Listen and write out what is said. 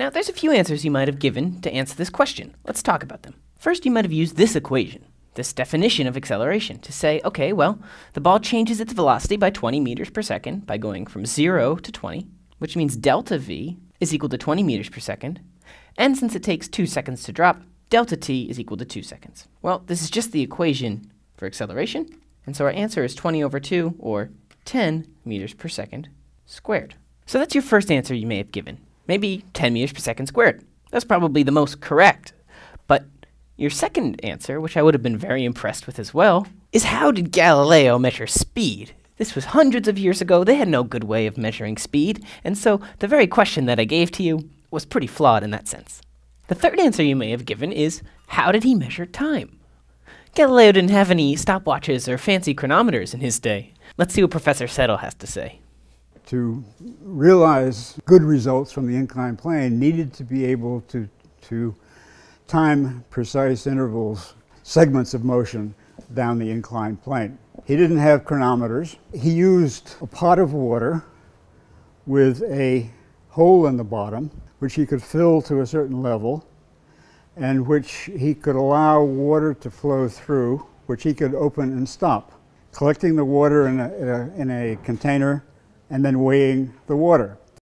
Now, there's a few answers you might have given to answer this question. Let's talk about them. First, you might have used this equation, this definition of acceleration, to say, okay, well, the ball changes its velocity by 20 meters per second by going from 0 to 20, which means delta v is equal to 20 meters per second, and since it takes 2 seconds to drop, delta t is equal to 2 seconds. Well, this is just the equation for acceleration, and so our answer is 20 over 2, or 10 meters per second squared. So that's your first answer you may have given maybe 10 meters per second squared. That's probably the most correct. But your second answer, which I would have been very impressed with as well, is how did Galileo measure speed? This was hundreds of years ago, they had no good way of measuring speed, and so the very question that I gave to you was pretty flawed in that sense. The third answer you may have given is, how did he measure time? Galileo didn't have any stopwatches or fancy chronometers in his day. Let's see what Professor Settle has to say to realize good results from the inclined plane needed to be able to, to time precise intervals, segments of motion down the inclined plane. He didn't have chronometers. He used a pot of water with a hole in the bottom, which he could fill to a certain level, and which he could allow water to flow through, which he could open and stop. Collecting the water in a, in a, in a container and then weighing the water.